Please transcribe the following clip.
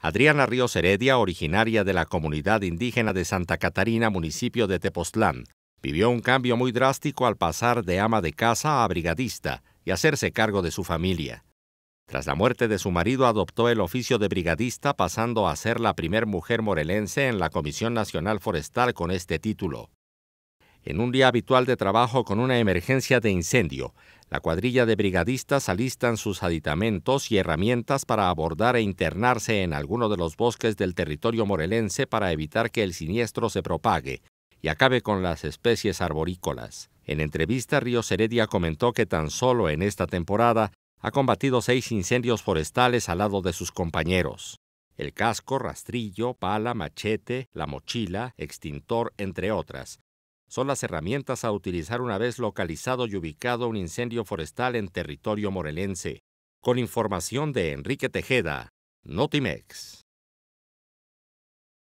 Adriana Ríos Heredia, originaria de la comunidad indígena de Santa Catarina, municipio de Tepoztlán, vivió un cambio muy drástico al pasar de ama de casa a brigadista y hacerse cargo de su familia. Tras la muerte de su marido adoptó el oficio de brigadista pasando a ser la primer mujer morelense en la Comisión Nacional Forestal con este título en un día habitual de trabajo con una emergencia de incendio. La cuadrilla de brigadistas alistan sus aditamentos y herramientas para abordar e internarse en alguno de los bosques del territorio morelense para evitar que el siniestro se propague y acabe con las especies arborícolas. En entrevista, Ríos Heredia comentó que tan solo en esta temporada ha combatido seis incendios forestales al lado de sus compañeros. El casco, rastrillo, pala, machete, la mochila, extintor, entre otras, son las herramientas a utilizar una vez localizado y ubicado un incendio forestal en territorio morelense. Con información de Enrique Tejeda, Notimex.